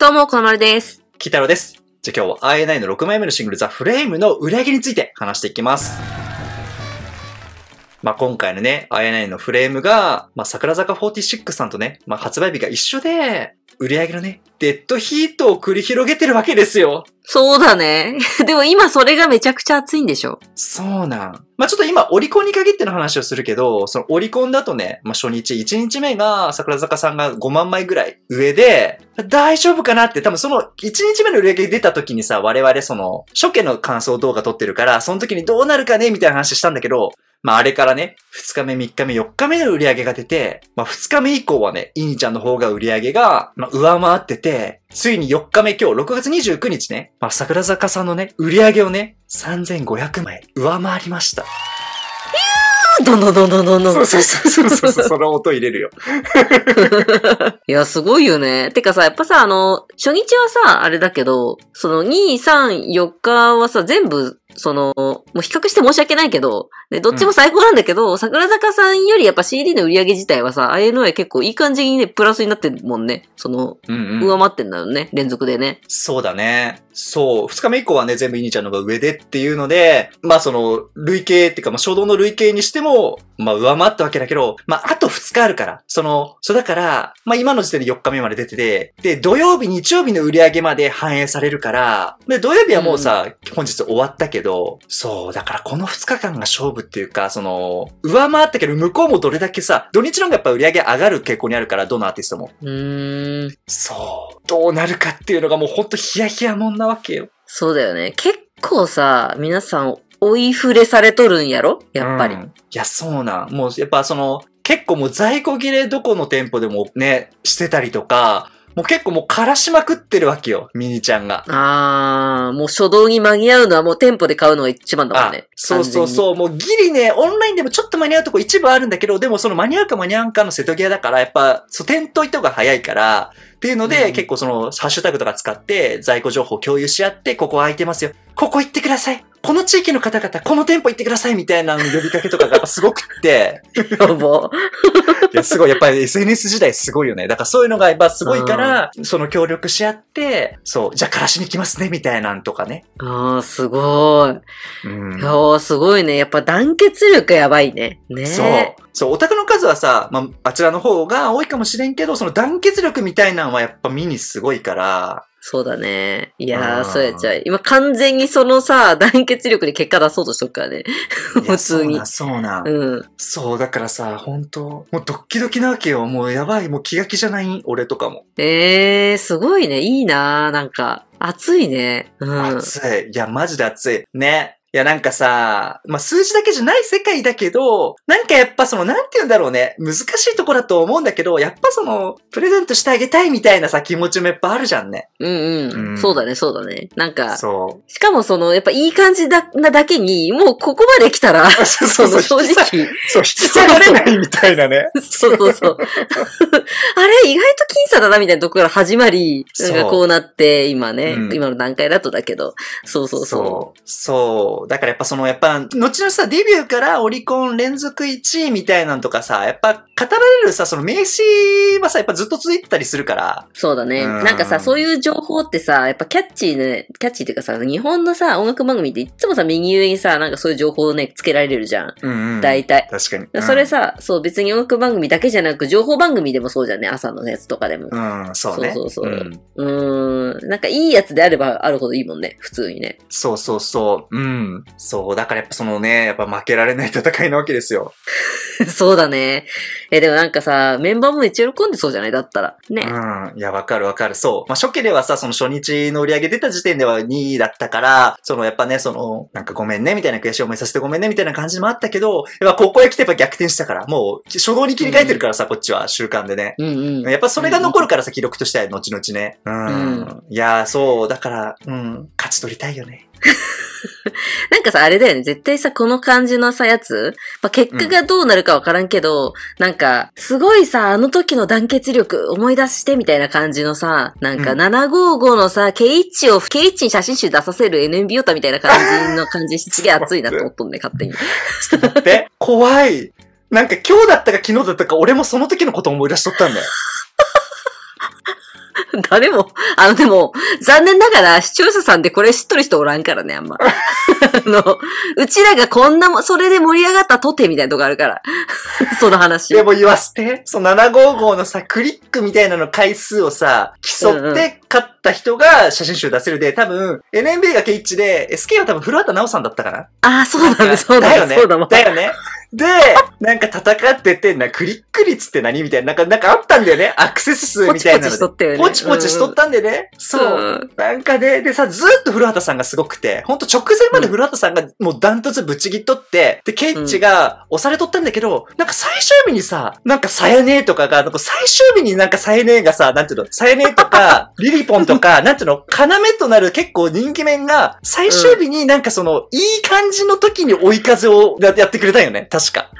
どうも、このまるです。キタロです。じゃあ今日は INI の6枚目のシングルザ・フレームの売り上げについて話していきます。まあ、今回のね、INI のフレームが、まあ、桜坂46さんとね、まあ、発売日が一緒で、売り上げのね、デッドヒートを繰り広げてるわけですよ。そうだね。でも今それがめちゃくちゃ熱いんでしょそうなん。まあ、ちょっと今オリコンに限っての話をするけど、そのオリコンだとね、まあ、初日1日目が桜坂さんが5万枚ぐらい上で、大丈夫かなって多分その1日目の売り上げ出た時にさ、我々その初期の感想動画撮ってるから、その時にどうなるかねみたいな話したんだけど、まあ、あれからね、2日目、3日目、4日目の売り上げが出て、まあ、2日目以降はね、イニちゃんの方が売り上げが、まあ、上回ってて、ついに4日目今日、6月29日ね、まあ、桜坂さんのね、売り上げをね、3500枚上回りました。どんどんどんどんどんどん。そうそうそうそうそう、その音入れるよ。いや、すごいよね。てかさ、やっぱさ、あの、初日はさ、あれだけど、その2、3、4日はさ、全部その、もう比較して申し訳ないけど、ね、どっちも最高なんだけど、うん、桜坂さんよりやっぱ CD の売り上げ自体はさ、INI 結構いい感じにね、プラスになってるもんね。その、うんうん、上回ってんだよね、連続でね。そうだね。そう。二日目以降はね、全部イニちゃんのが上でっていうので、まあその、累計っていうか、まあ初動の累計にしても、まあ、上回ったわけだけど、まあ、あと2日あるから。その、そうだから、まあ、今の時点で4日目まで出てて、で、土曜日、日曜日の売り上げまで反映されるから、で、土曜日はもうさ、うん、本日終わったけど、そう、だからこの2日間が勝負っていうか、その、上回ったけど、向こうもどれだけさ、土日の方がやっぱ売り上げ上がる傾向にあるから、どのアーティストも。うーん。そう、どうなるかっていうのがもうほんとヒヤヒヤもんなわけよ。そうだよね。結構さ、皆さん追いふれされとるんやろやっぱり、うん、いや、そうなん。もう、やっぱその、結構もう在庫切れどこの店舗でもね、してたりとか、もう結構もう枯らしまくってるわけよ、ミニちゃんが。ああ、もう初動に間に合うのはもう店舗で買うのが一番だもんね。そうそうそう、もうギリね、オンラインでもちょっと間に合うとこ一部あるんだけど、でもその間に合うか間に合うかの瀬戸際だから、やっぱ、そう、店頭行った方が早いから、っていうので、うん、結構その、ハッシュタグとか使って、在庫情報共有し合って、ここ空いてますよ。ここ行ってください。この地域の方々、この店舗行ってくださいみたいな呼びかけとかがすごくって。やば。いや、すごい。やっぱり SNS 時代すごいよね。だからそういうのがやっぱすごいから、その協力し合って、そう、じゃあ枯らしに来ますね、みたいなんとかね。ああ、すごい。うん、すごいね。やっぱ団結力やばいね。ねそう。そう、オタクの数はさ、まあ、あちらの方が多いかもしれんけど、その団結力みたいなのはやっぱミニすごいから。そうだね。いやー、そうやっちゃう。今完全にそのさ、団結力で結果出そうとしとくからね。普通に。そうな、そうな。うん。そう、だからさ、本当もうドッキドキなわけよ。もうやばい、もう気が気じゃない、俺とかも。ええー、すごいね。いいなー、なんか。暑いね。うん。暑い。いや、マジで暑い。ね。いや、なんかさ、まあ、数字だけじゃない世界だけど、なんかやっぱその、なんて言うんだろうね、難しいとこだと思うんだけど、やっぱその、プレゼントしてあげたいみたいなさ、気持ちもやっぱあるじゃんね。うんうん。うん、そうだね、そうだね。なんか、そう。しかもその、やっぱいい感じだ、なだけに、もうここまで来たら、そうそうそう正直。そう、引き下がれないみたいなね。そうそうそう。あれ、意外と僅差だな、みたいなとこから始まり、なんかこうなって、今ね、うん、今の段階だとだけど、そうそうそう。そう。そうだからやっぱその、やっぱ、後々さ、デビューからオリコン連続1位みたいなんとかさ、やっぱ語られるさ、その名詞はさ、やっぱずっと続いてたりするから。そうだね。んなんかさ、そういう情報ってさ、やっぱキャッチーね、キャッチーっていうかさ、日本のさ、音楽番組っていつもさ、右上にさ、なんかそういう情報をね、つけられるじゃん。うん、うん、大体。確かに。うん、それさ、そう、別に音楽番組だけじゃなく、情報番組でもそうじゃんね、朝のやつとかでも。うん、そうね。そうそうそう。うん、うんなんかいいやつであればあるほどいいもんね、普通にね。そうそうそう。うん。。そう、だからやっぱそのね、やっぱ負けられない戦いなわけですよ。そうだね。え、でもなんかさ、メンバーもめっちゃ喜んでそうじゃないだったら。ね。うん。いや、わかるわかる。そう。まあ、初期ではさ、その初日の売り上げ出た時点では2位だったから、そのやっぱね、その、なんかごめんね、みたいな悔しい思いさせてごめんね、みたいな感じもあったけど、やっぱここへ来てやっぱ逆転したから、もう、初動に切り替えてるからさ、うん、こっちは、習慣でね。うんうん。やっぱそれが残るからさ、記録としては後々ね。うん。うん、いや、そう、だから、うん、勝ち取りたいよね。なんかさ、あれだよね。絶対さ、この感じのさ、やつ、まあ、結果がどうなるかわからんけど、うん、なんか、すごいさ、あの時の団結力思い出してみたいな感じのさ、なんか755のさ、ケイチを、ケイチに写真集出させる NMB オタみたいな感じの感じしすげえ熱いなと思っとんね、勝手に。ちょっと待って、怖い。なんか今日だったか昨日だったか、俺もその時のこと思い出しとったんだよ。誰も、あのでも、残念ながら視聴者さんでこれ知っとる人おらんからね、あんま。あの、うちらがこんな、も、それで盛り上がったとてみたいなとこあるから。その話。でも言わせて、その755のさ、クリックみたいなの回数をさ、競って勝った人が写真集出せるで、多分、NMB がケイチで、SK は多分古畑直さんだったかな。ああ、そうだね、そうだね。だよね。だよね。で、なんか戦ってて、な、クリック率って何みたいな、なんか、なんかあったんだよね。アクセス数みたいなので。ポチポチしとったよね。ポチポチしとったんでね。うん、そう。なんかね、でさ、ずっと古畑さんがすごくて、ほんと直前まで古畑さんがもうダントツぶち切っとって、で、ケンチが押されとったんだけど、なんか最終日にさ、なんかさやねとかが、なんか最終日になんかさやねがさ、なんていうの、さやねとか、リリポンとか、なんていうの、要となる結構人気面が、最終日になんかその、いい感じの時に追い風をやってくれたよね。確確か。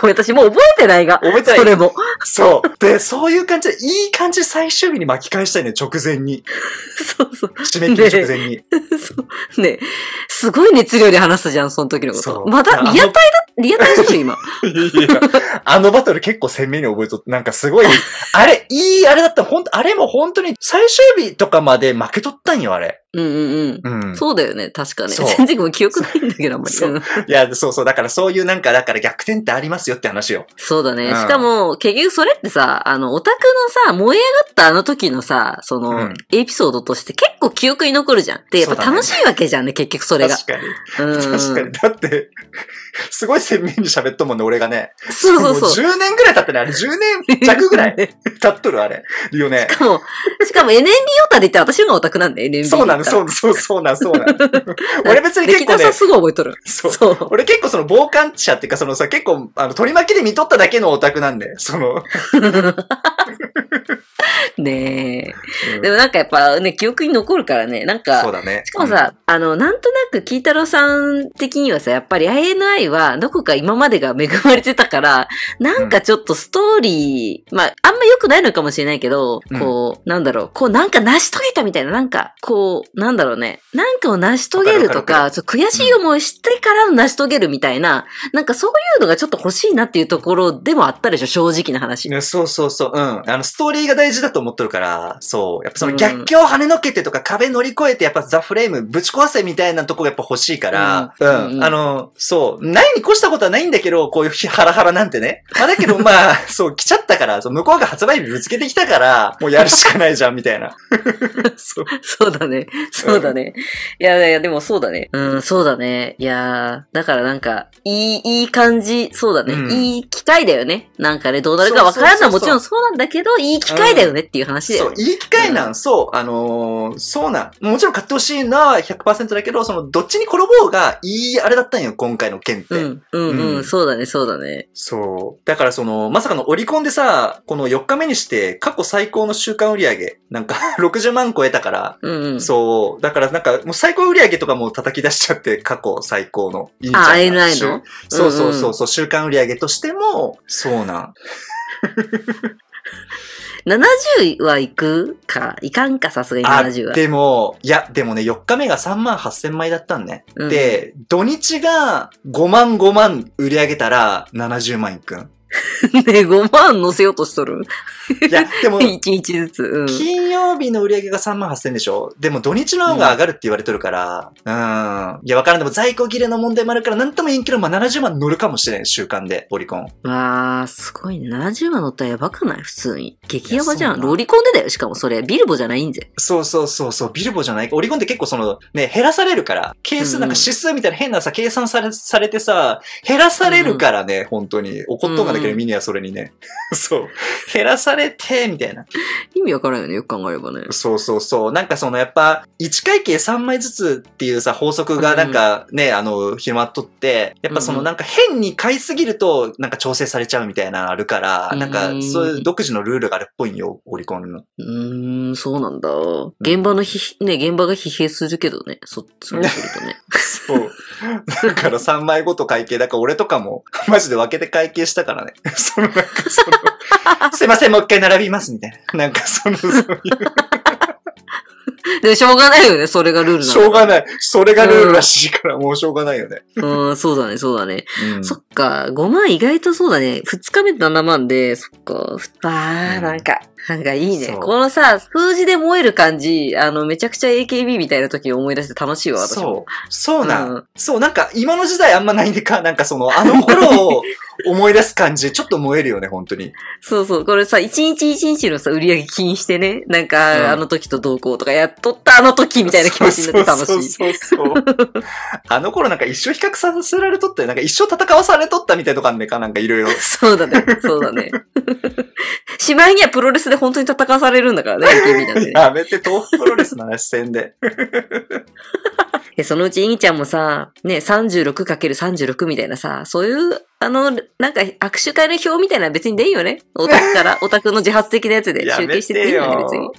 これ私もう覚えてないが。覚えてない。それも。そう。で、そういう感じで、いい感じ最終日に巻き返したいね、直前に。そうそう。締め切り直前に。ねそうねすごい熱量で話すじゃん、その時のこと。そうまだ、リアタイだ、リアタイしる今。いや、あのバトル結構鮮明に覚えとって、なんかすごい、あれ、いい、あれだった、ほんあれも本当に最終日とかまで負けとったんよ、あれ。うんうんうん。そうだよね、確かね。そう 全然もう記憶ないんだけど、あんまり。そういや、そうそう。だからそういうなんか、だから逆転ってありますよって話よ。そうだね。うんしかも、結局それってさ、あの、オタクのさ、燃え上がったあの時のさ、その、うんエピソードとして結構記憶に残るじゃん。で、やっぱ楽しいわけじゃんね、結局それが。確かに。うん。確かに。だって、すごい鮮明に喋っとんもんね、俺がね。そうそうそう。もう10年ぐらい経ってね、あれ。10年弱ぐらい 経っとる、あれ。よねし。かも、しかも NMB オタで言ったら私のオタクなんだよ、NMB。そうなの、そう、そう、そうな、そうな。俺別に結構ね。すぐ覚えとる。そう。そう俺結構その傍観者っていうか、そのさ、結構、あの、取り巻きで見とっただけのオタクなんで、その。ねえ、うん、でもなんかやっぱね、記憶に残るからね。なんか、そうだね。しかもさ、うん、あの、なんとなく、キー太郎さん的にはさ、やっぱり INI はどこか今までが恵まれてたから、なんかちょっとストーリー、うん、まあ、あんま良くないのかもしれないけど、こう、なんだろう、こうなんか成し遂げたみたいな、なんか、こう、なんだろうね、なんかを成し遂げるとか、かか悔しい思いしてから成し遂げるみたいな、なんかそういうのがちょっと欲しいなっていうところでもあったでしょ、正直な話。そうそうそう、うん。あの、ストーリーが大事だと思っとるから、そう。やっぱその逆境を跳ねのけてとか壁乗り越えて、やっぱザ・フレームぶち壊せみたいなとこがやっぱ欲しいから、うん。あの、そう。ないに越したことはないんだけど、こういうハラハラなんてね。まあだけど、まあ、そう、来ちゃったから、向こうが発売日ぶつけてきたから、もうやるしかないじゃん、みたいな。そう。そうだね。そうだね。いやいや、でもそうだね。うん、そうだね。いやだからなんか、いい、いい感じ、そうだね。うん、いい機会だよね。なんかね、どうなるかわからんのはもちろんそうなんだけど、いい機会だよねっていう話で。そう、言い換えなん、うん、そう、あのー、そうなん。もちろん買ってほしいのは100%だけど、その、どっちに転ぼうがいいあれだったんよ、今回の件って。うん、うん、うん、そうだね、そうだね。そう。だからその、まさかのオリコンでさ、この4日目にして、過去最高の週間売上なんか60 万超えたから、うん、うん、そう。だからなんか、もう最高売上とかも叩き出しちゃって、過去最高の。いいんあ、ANI のそうそうそう、そう週間売上としても、そうなん。70はいくか、いかんか、さすがに70は。でも、いや、でもね、4日目が3万8千枚だったんね。うんで、土日が5万5万売り上げたら70万いくん。ね、5万乗せようとしとる。いや、でも、1 日ずつ、うん、金曜日の売り上げが3万8千でしょでも土日の方が上がるって言われとるから、うん、うん、いや、わからんでも在庫切れの問題もあるから、なんとも言えんけど、まあ、70万乗るかもしれん、週間で、オリコン。わー、すごい。70万乗ったらやばくない普通に。激ヤバじゃん。ロリコンでだよ、しかもそれ。ビルボじゃないんぜ。そうそうそう、そうビルボじゃない。オリコンって結構その、ね、減らされるから、係数なんか指数みたいな変なさ、計算されされてさ、減らされるからね、うん、本当に。怒っとんがね、だけど、みんそれにね、そう、減らされて、みたいな。意味わからんよね、よく考えればね。そうそうそう。なんかそのやっぱ、1会計3枚ずつっていうさ、法則がなんかね、うん、あの、広まっとって、やっぱそのなんか変に買いすぎると、なんか調整されちゃうみたいなのあるから、うん、なんかそういう独自のルールがあるっぽいんよ、オリコンの。うん、そうなんだ。現場のひ、ね、現場が疲弊するけどね、そ、そうするとね。そう。だから3枚ごと会計、だから俺とかも、マジで分けて会計したからね。ね。そのなんかその、すいません、もう一回並びますみたいな。なんかその、そういう。で、しょうがないよね、それがルールだしょうがない。それがルールらしいから、もうしょうがないよね。うん、そうだね、そうだね。うん、そっか、5万意外とそうだね。2日目7万で、そっか、ふー、うん、なんか、なんかいいね。このさ、数字で燃える感じ、あの、めちゃくちゃ AKB みたいな時思い出して楽しいわ、私も。そう。そうなん、うんそう、なんか今の時代あんまないんでか、なんかその、あの頃を思い出す感じ、ちょっと燃えるよね、本当に。そうそう。これさ、一日一日のさ、売り上げ気にしてね、なんか、うんあの時と同行とか、やっとったあの時みたいな気持ちになって楽しい。そうそうそうそう あの頃なんか一生比較させられとったよ。なんか一生戦わされとったみたいとかねか、なんかいろいろ。そうだね。そうだね。しまいにはプロレスで本当に戦わされるんだからね、AKB なんて、ね。やめて、東北プロレスの話せんで。そのうち、インちゃんもさ、ね、36×36 みたいなさ、そういうあの、なんか握手会の表みたいな別にでいいよね。オタクから、オタクの自発的なやつで集計してていいよね、別に。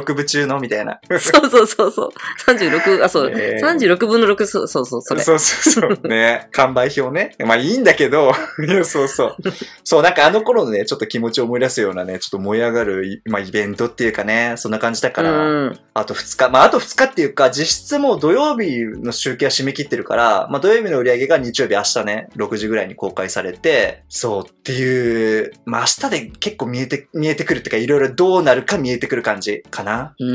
36部中のみたいな。そうそうそうそう。36、あ、そう、36分の6、そうそうそう、それ。そうそうそう。ね。完売表ね。まあいいんだけど、いや、そうそう。そう、なんかあの頃のね、ちょっと気持ちを思い出すようなね、ちょっと燃え上がる、まあイベントっていうかね、そんな感じだから、うん、あと2日、まああと2日っていうか、実質もう土曜日の集計は締め切ってるから、まあ土曜日の売り上げが日曜日明日ね、6時ぐらいらいに公開されて、そうっていう、まあ明日で結構見えて、見えてくるっていうか、いろいろどうなるか見えてくる感じかな。う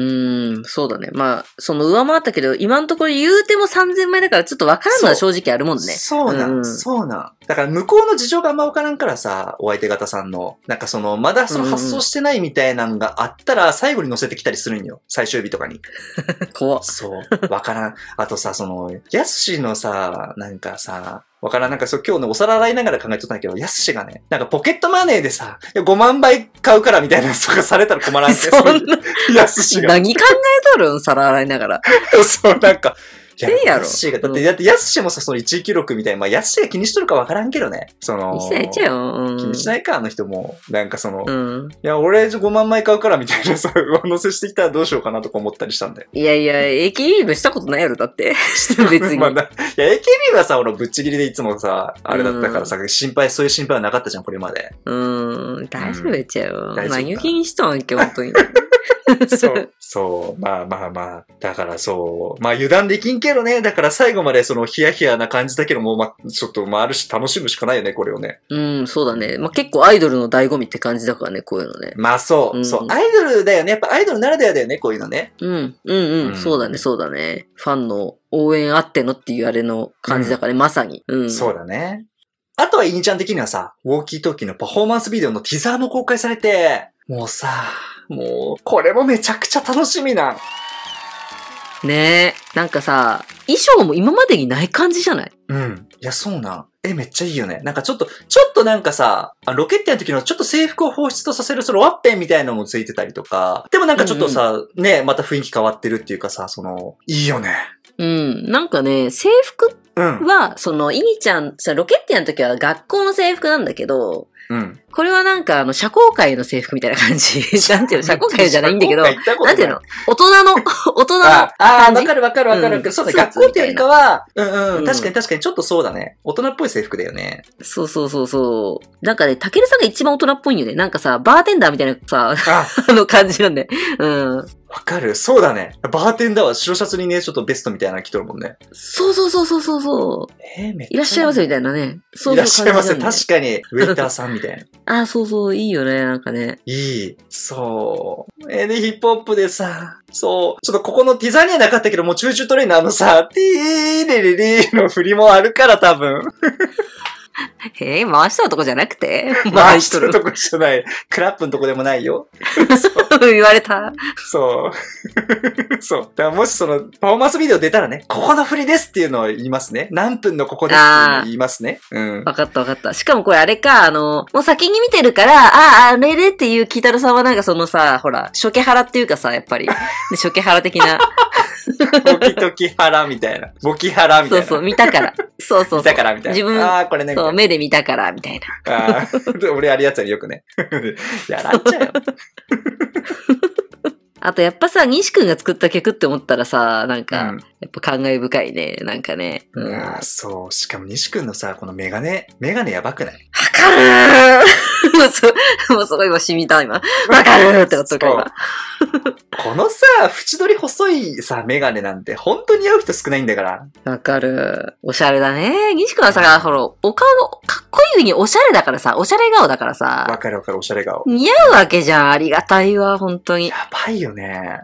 ん、そうだね。まあ、その上回ったけど、今のところ言うても3000枚だからちょっとわからんのは正直あるもんね。そうなん、そうなん。だから向こうの事情があんまわからんからさ、お相手方さんの。なんかその、まだその発想してないみたいなのがあったら、最後に載せてきたりするんよ。最終日とかに。怖そう。わからん。あとさ、その、やすしのさ、なんかさ、わからん。なんかそう、今日ね、お皿洗いながら考えとったんだけど、やすしがね、なんかポケットマネーでさ、5万倍買うからみたいなとか されたら困らんけど。そんな。やすしが。何考えとるん皿洗いながら。そう、なんか、せんやろ。ヤが、だって、だってヤッシーもさ、その1位記録みたいな、まあヤッシーが気にしとるかわからんけどね。その、気にしないうよ。気にしないか、あの人も。なんかその、うん、いや、俺5万枚買うからみたいなさ、上 乗せしてきたらどうしようかなとか思ったりしたんだよ。いやいや、AKB もしたことないやろ、だって。別に。まあ、いや、AKB はさ、俺ぶっちぎりでいつもさ、あれだったからさ、心配、そういう心配はなかったじゃん、これまで。うーん、大丈夫やっちゃうよ。ん大まあ、にしたんけ、本当に。そう、そう、まあまあまあ。だからそう、まあ油断できんけどね。だから最後までそのヒヤヒヤな感じだけども、まあちょっと、まああるし楽しむしかないよね、これをね。うん、そうだね。まあ結構アイドルの醍醐味って感じだからね、こういうのね。まあそう、うん、そう。アイドルだよね。やっぱアイドルならではだよね、こういうのね。うん、うん、うん、そうだね、そうだね。ファンの応援あってのっていうあれの感じだからね、うん、まさに。うん。そうだね。あとはインちゃん的にはさ、ウォーキートーキーのパフォーマンスビデオのティザーも公開されて、もうさ、もう、これもめちゃくちゃ楽しみな。ねえ。なんかさ、衣装も今までにない感じじゃないうん。いや、そうな。え、めっちゃいいよね。なんかちょっと、ちょっとなんかさ、ロケットの時のちょっと制服を放出とさせるそのワッペンみたいなのもついてたりとか、でもなんかちょっとさ、うんうん、ね、また雰囲気変わってるっていうかさ、その、いいよね。うん。なんかね、制服っては、その、イニちゃん、ロケッティアの時は学校の制服なんだけど、うん、これはなんか、あの、社交界の制服みたいな感じ。なんていうの、社交界じゃないんだけど、なんていうの、大人の、大人のああ、わかるわかるわかる。うん、そうだ、学校っていうよりかは、うんうん、確かに確かにちょっとそうだね。大人っぽい制服だよね。そうそうそうそう。なんかね、たけるさんが一番大人っぽいよね。なんかさ、バーテンダーみたいなさ、あ の感じなんで。うん。わかるそうだね。バーテンダーは白シャツにね、ちょっとベストみたいなの着とるもんね。そうそうそうそうそうそう。えー、めっちゃいらっしゃいませみたいなね。そういらっしゃいませ。確かに、ウェイターさんみたいな。あ、そうそう、いいよね、なんかね。いい。そう。えー、で、ヒップホップでさ、そう、ちょっとここのティザニアなかったけど、もうチューチュートレーナーのさ、ティーレレリーの振りもあるから多分。ええ、回したとこじゃなくて 回しとるとこじゃない。クラップのとこでもないよ。そう。言われた。そう。そう。だからもしその、パフォーマンスビデオ出たらね、ここの振りですっていうのを言いますね。何分のここですっていうのを言いますね。うん。わかったわかった。しかもこれあれか、あの、もう先に見てるから、ああ、あれでっていうキタルさんはなんかそのさ、ほら、初期腹っていうかさ、やっぱり。初期腹的な。ボキトキ腹みたいな。ボキ腹みたいな。そうそう、見たから。そうそうそう。見たからみたいな。自分。ああ、これね、のを目で見たから、みたいな。ああ、俺ありやつによくね。やらんちゃうよ。あとやっぱさ、西くんが作った曲って思ったらさ、なんか、やっぱ感慨深いね、なんかね。うん、あそう。しかも西くんのさ、このメガネ、メガネやばくないわかるー もうすごい、もうすごい今染みた、今。わかるってことか、今。このさ、縁取り細いさ、メガネなんて、本当に合う人少ないんだから。わかる。おしゃれだね。西くんはさ、ほら、お顔かっこいい上におしゃれだからさ、おしゃれ顔だからさ。わかるわかる、おしゃれ顔。似合うわけじゃん。ありがたいわ、本当に。やばいよよね。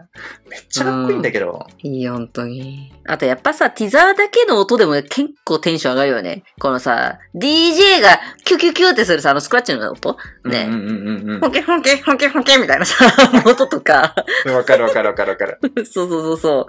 めっちゃかっこいいんだけど。いい、ほんとに。あとやっぱさ、ティザーだけの音でも、結構テンション上がるよね。このさ、DJ がキュキュキュってするさ、あのスクラッチの音ね。うんうんうんうん。ホケホケホケホケみたいなさ、音とか。わかるわかるわかるわかる。そうそうそうそう。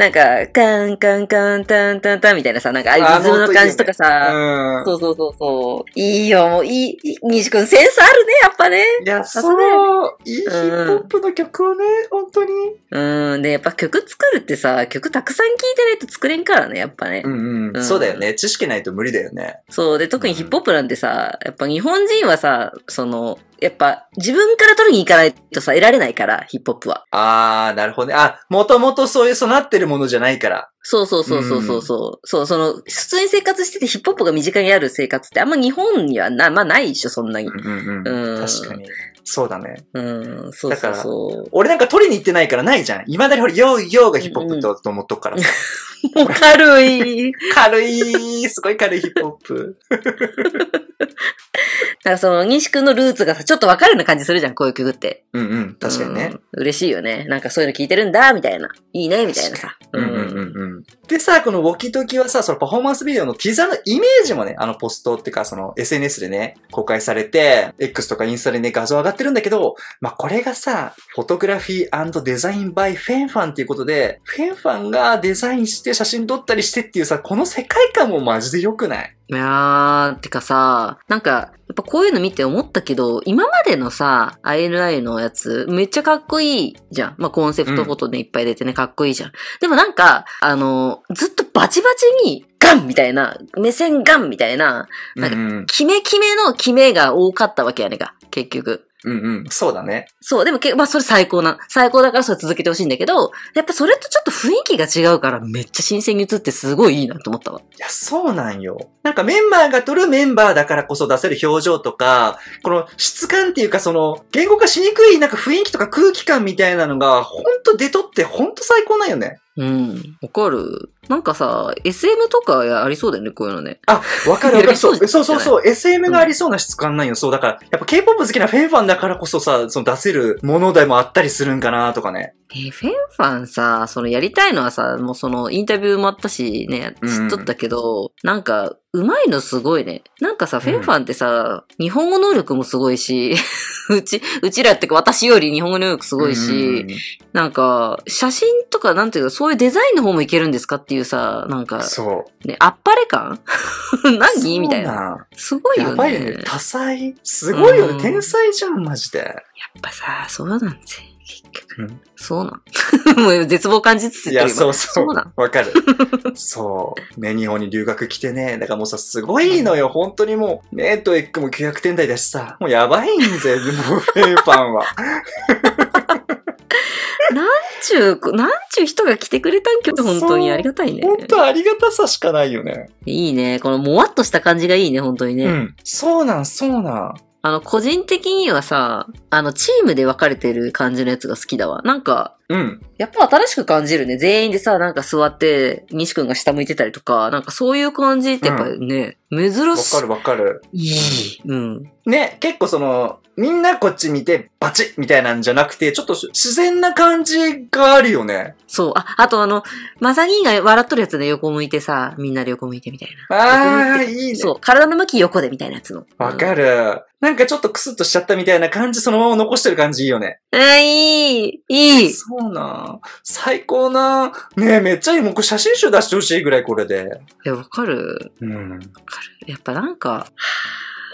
なんか、カンカンカンタンタンタンみたいなさ、なんかああいうリズムの感じとかさ。そうそうそうそう。いいよ、もういい、西くんセンスあるね、やっぱね。いや、その、いいヒップホップの曲をね、うん本当にうん。で、やっぱ曲作るってさ、曲たくさん聴いてないと作れんからね、やっぱね。うんうん。うん、そうだよね。知識ないと無理だよね。そう。で、特にヒップホップなんてさ、やっぱ日本人はさ、その、やっぱ自分から取りに行かないとさ、得られないから、ヒップホップは。あー、なるほどね。あ、もともとそういう備ってるものじゃないから。そうそうそうそうそうそう。うん、そう、その、普通に生活しててヒップホップが身近にある生活ってあんま日本にはな、まあないでしょ、そんなに。うん、うん、うん確かに。そうだね。うん、そうそうそうだから、俺なんか取りに行ってないからないじゃん。いまだに俺、ヨーヨーがヒップホップと,、と思っとくから。もう軽い。軽い。すごい軽いヒップホップ。だからその、西君のルーツがさ、ちょっとわかるような感じするじゃん、こういう曲って。うんうん、確かにね、うん、嬉しいよね。なんかそういうの聞いてるんだ、みたいな。いいね、みたいなさ。うんうんうんうん。でさ、このウォキトキはさ、そのパフォーマンスビデオのティザのイメージもね、あのポストっていうか、その SNS でね、公開されて、X とかインスタでね、画像上がってるんだけど、まあ、これがさ、フォトグラフィーデザインバイフェンファンっていうことで、フェンファンがデザインして写真撮ったりしてっていうさ、この世界観もマジで良くないいやー、てかさ、なんか、やっぱこういうの見て思ったけど、今までのさ、INI のやつ、めっちゃかっこいいじゃん。まあ、コンセプトフォトでいっぱい出てね、うん、かっこいいじゃん。でもなんか、あの、ずっとバチバチに、ガンみたいな、目線ガンみたいな、なんか、キメキメのキメが多かったわけやねんか、結局。うんうん。そうだね。そう。でも構まあ、それ最高な、最高だからそれ続けてほしいんだけど、やっぱそれとちょっと雰囲気が違うからめっちゃ新鮮に映ってすごいいいなと思ったわ。いや、そうなんよ。なんかメンバーが撮るメンバーだからこそ出せる表情とか、この質感っていうかその、言語化しにくいなんか雰囲気とか空気感みたいなのが、ほんと出とってほんと最高なんよね。うん。わかる。なんかさ、SM とかありそうだよね、こういうのね。あ、わかるかる。そうそうそうそう。SM がありそうな質感なんよ。うん、そう、だから、やっぱ K-POP 好きなフェンファンだからこそさ、その出せるものでもあったりするんかなとかね。え、フェンファンさ、そのやりたいのはさ、もうそのインタビューもあったしね、知っとったけど、うん、なんか、うまいのすごいね。なんかさ、フェンファンってさ、日本語能力もすごいし、うち、うちらってか私より日本語能力すごいし、うん、なんか、写真とかなんていうか、そういうデザインの方もいけるんですかっていうさ、なんか、そう。ね、あっぱれ感 何みたいな。すごいよね。やばいね。多彩。すごいよね。うん、天才じゃん、マジで。やっぱさ、そうなんですよ。うん、そうなん。もう絶望感じつついや、そうそう。わかる。そう。ね、日本に留学来てね。だからもうさ、すごいのよ。本当にもう、ねえとエッグも900点台だしさ。もうやばいんぜ、もう、ェーパンは。なんちゅう、なんちゅう人が来てくれたんきょ本当にありがたいね。本当ありがたさしかないよね。いいね。このもわっとした感じがいいね、本当にね。うん。そうなん、そうなん。あの、個人的にはさ、あの、チームで分かれてる感じのやつが好きだわ。なんか、うん。やっぱ新しく感じるね。全員でさ、なんか座って、西くんが下向いてたりとか、なんかそういう感じってやっぱね、うん、珍しい。わかるわかる。いい。うん。ね、結構その、みんなこっち見てバチッみたいなんじゃなくて、ちょっと自然な感じがあるよね。そう。あ、あとあの、マさギーが笑っとるやつで横向いてさ、みんなで横向いてみたいな。ああ、いいね。そう。体の向き横でみたいなやつの。わかる、なんかちょっとクスッとしちゃったみたいな感じ、そのまま残してる感じいいよね。ああ、いい。いい。そうな最高なねえ、めっちゃいい。もう写真集出してほしいぐらいこれで。いや、わかる。うん。わかる。やっぱなんか、はぁ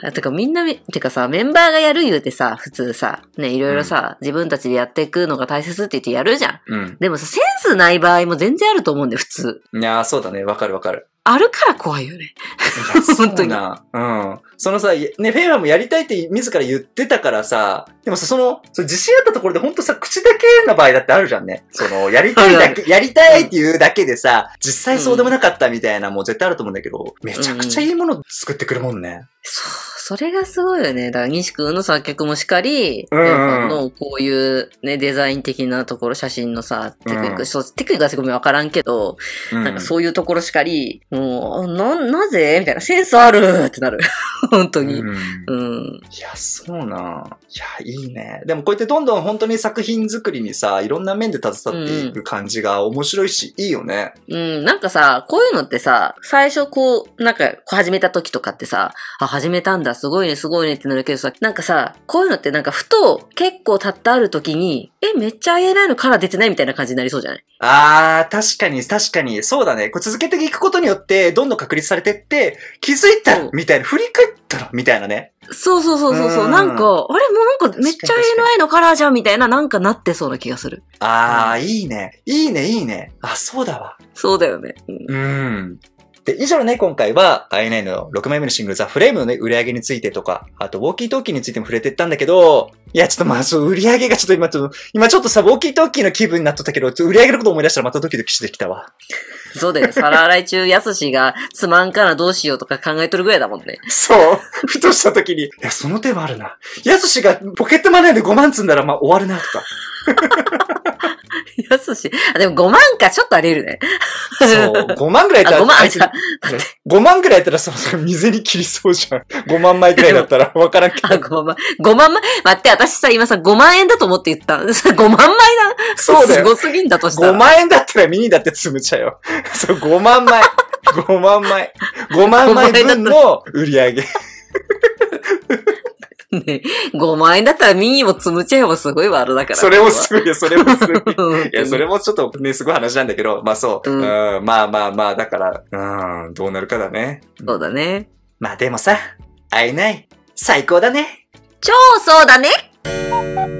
あ、てかみんな、てかさ、メンバーがやる言うてさ、普通さ、ね、いろいろさ、うん、自分たちでやっていくのが大切って言ってやるじゃん。うん。でもさ、センスない場合も全然あると思うんだよ、普通。いやそうだね。わかるわかる。あるから怖いよね。本当に。うん。そのさ、ね、フェイーもやりたいって自ら言ってたからさ、でもさ、その、その自信あったところで本当さ、口だけの場合だってあるじゃんね。その、やりたいだけ、やりたいっていうだけでさ、実際そうでもなかったみたいな、もう絶対あると思うんだけど、めちゃくちゃいいもの作ってくるもんね。うん、そう。それがすごいよね。だから、西君の作曲もしかり、うんうん、のこういうね、デザイン的なところ、写真のさ、テクニック、うん、そうテクニックはすごいわからんけど、うん、なんかそういうところしかり、もう、な、なぜみたいな、センスあるってなる。本当に、うん。うん。いや、そうな。いや、いいね。でもこうやってどんどん本当に作品作りにさ、いろんな面で携わっていく感じが面白いし、いいよね。うん、なんかさ、こういうのってさ、最初こう、なんか始めた時とかってさ、あ、始めたんだ、すごいね、すごいねってなるけどさ、なんかさ、こういうのってなんかふと結構たったある時に、え、めっちゃ AI のカラー出てないみたいな感じになりそうじゃないあー、確かに、確かに、そうだね。こう続けていくことによって、どんどん確立されてって、気づいたら、みたいな、振り返ったら、みたいなね。そうそうそうそうそう、なんか、あれもうなんかめっちゃ AI のカラーじゃんみたいな、なんかなってそうな気がする。あー、うん、いいね。いいね、いいね。あ、そうだわ。そうだよね。うん。うんで、以上ね、今回は INI の6枚目のシングル、ザ・フレームのね、売り上げについてとか、あと、ウォーキートーキーについても触れてったんだけど、いや、ちょっとまあ、そう、売り上げがちょっと今ちょっと、今ちょっとさ、ウォーキートーキーの気分になっとったけど、売り上げのこと思い出したらまたドキドキしてきたわ。そうだよ、ね、皿洗い中、やすしが、つまんからどうしようとか考えとるぐらいだもんね。そう。ふとした時に、いや、その手はあるな。やすしがポケットマネーで5万積んだら、まあ、終わるな、とか。やすし。あ、でも5万か、ちょっとあり得るね。そう、5万ぐらいだったら、5万あ万ぐらいだったらその、水に切りそうじゃん。5万枚ぐらいだったら、わからんけど。あ、5万枚。5万枚待って、私さ、今さ、5万円だと思って言った。5 万枚だ。そうだよ。すごすぎんだとしたら。5万円だったらミニだって積むちゃよ。そう、5万枚。5 万枚。5万枚分の売り上げ。ね、5万円だったらミニもつむちゃえばすごいルだから。それもすごいよ、それもすごい。いや、それもちょっとね、すごい話なんだけど、まあそう。うん、んまあまあまあ、だから、うん、どうなるかだね。そうだね。まあでもさ、会えない。最高だね。超そうだね。